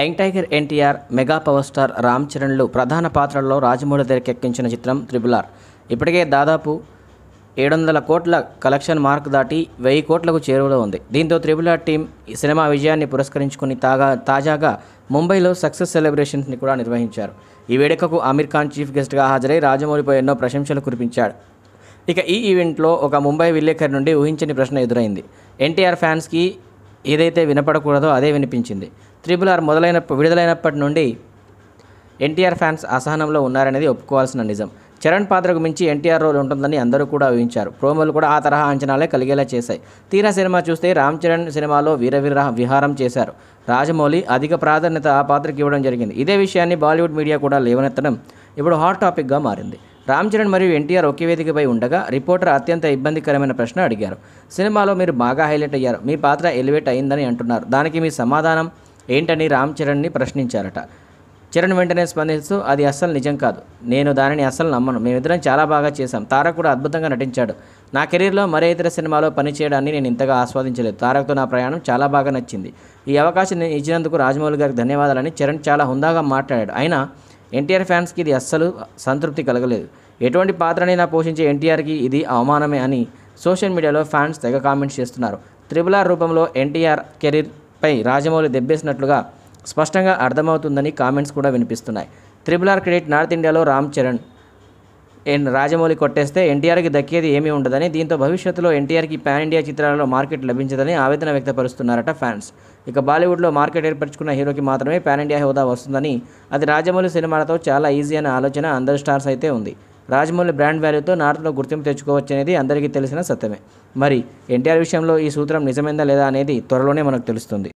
young tiger NTR mega power star Ram చరణ్లు ప్రధాన పాత్రల్లో రాజమౌళి తెరకెక్కించిన చిత్రం ఆర్ ఇప్పటికే దాదాపు ఏడు వందల కోట్ల కలెక్షన్ మార్క్ దాటి వెయ్యి కోట్లకు చేరువలో ఉంది దీంతో ఆర్ టీం సినిమా విజయాన్ని పురస్కరించుకుని తాగా తాజాగా ముంబైలో సక్సెస్ సెలబ్రేషన్స్ని కూడా నిర్వహించారు ఈ వేడుకకు ఆమీర్ ఖాన్ చీఫ్ గెస్ట్గా హాజరై రాజమౌళిపై ఎన్నో ప్రశంసలు కురిపించాడు ఇక ఈ ఈవెంట్లో ఒక ముంబై విలేకరి నుండి ఊహించని ప్రశ్న ఎదురైంది ఎన్టీఆర్ ఫ్యాన్స్కి ఏదైతే వినపడకూడదో అదే వినిపించింది త్రిబుల్ ఆర్ మొదలైన విడుదలైనప్పటి నుండి ఎన్టీఆర్ ఫ్యాన్స్ అసహనంలో ఉన్నారనేది ఒప్పుకోవాల్సిన నిజం చరణ్ పాత్రకు మించి ఎన్టీఆర్ రోల్ ఉంటుందని అందరూ కూడా ఊహించారు ప్రోమోలు కూడా ఆ తరహా అంచనాలే కలిగేలా చేశాయి తీరా సినిమా చూస్తే రామ్ చరణ్ సినిమాలో వీరవీర విహారం చేశారు రాజమౌళి అధిక ప్రాధాన్యత ఆ పాత్రకి ఇవ్వడం జరిగింది ఇదే విషయాన్ని బాలీవుడ్ మీడియా కూడా లేవనెత్తడం ఇప్పుడు హాట్ టాపిక్గా మారింది రామ్ చరణ్ మరియు ఎన్టీఆర్ ఒకే వేదికపై ఉండగా రిపోర్టర్ అత్యంత ఇబ్బందికరమైన ప్రశ్న అడిగారు సినిమాలో మీరు బాగా హైలైట్ అయ్యారు మీ పాత్ర ఎలివేట్ అయిందని అంటున్నారు దానికి మీ సమాధానం ఏంటని రామ్ చరణ్ని ప్రశ్నించారట చరణ్ వెంటనే స్పందిస్తూ అది అస్సలు నిజం కాదు నేను దానిని అస్సలు నమ్మను మేమిద్దరం చాలా బాగా చేశాం తారక్ కూడా అద్భుతంగా నటించాడు నా కెరీర్లో మరే ఇతర సినిమాలో పనిచేయడాన్ని నేను ఇంతగా ఆస్వాదించలేదు తారక్తో నా ప్రయాణం చాలా బాగా నచ్చింది ఈ అవకాశం నేను ఇచ్చినందుకు రాజమౌళి గారికి ధన్యవాదాలని చరణ్ చాలా హుందాగా మాట్లాడాడు అయినా ఎన్టీఆర్ ఫ్యాన్స్కి ఇది అస్సలు సంతృప్తి కలగలేదు ఎటువంటి పాత్రనైనా పోషించే ఎన్టీఆర్కి ఇది అవమానమే అని సోషల్ మీడియాలో ఫ్యాన్స్ తెగ కామెంట్స్ చేస్తున్నారు త్రిబుల్ ఆర్ రూపంలో ఎన్టీఆర్ కెరీర్ పై రాజమౌళి దెబ్బేసినట్లుగా స్పష్టంగా అర్థమవుతుందని కామెంట్స్ కూడా వినిపిస్తున్నాయి త్రిబుల్ ఆర్ క్రెడిట్ నార్త్ ఇండియాలో రామ్ చరణ్ రాజమౌళి కొట్టేస్తే ఎన్టీఆర్కి దక్కేది ఏమీ ఉండదని దీంతో భవిష్యత్తులో ఎన్టీఆర్కి పాన్ ఇండియా చిత్రాలలో మార్కెట్ లభించదని ఆవేదన వ్యక్తపరుస్తున్నారట ఫ్యాన్స్ ఇక బాలీవుడ్లో మార్కెట్ ఏర్పరచుకున్న హీరోకి మాత్రమే పాన్ ఇండియా హోదా వస్తుందని అది రాజమౌళి సినిమాలతో చాలా ఈజీ అనే ఆలోచన అందరి స్టార్స్ అయితే ఉంది రాజమౌళి బ్రాండ్ వాల్యూతో నార్త్లో గుర్తింపు తెచ్చుకోవచ్చనేది అందరికీ తెలిసిన సత్యమే మరి ఎన్టీఆర్ విషయంలో ఈ సూత్రం నిజమైందా లేదా అనేది త్వరలోనే మనకు తెలుస్తుంది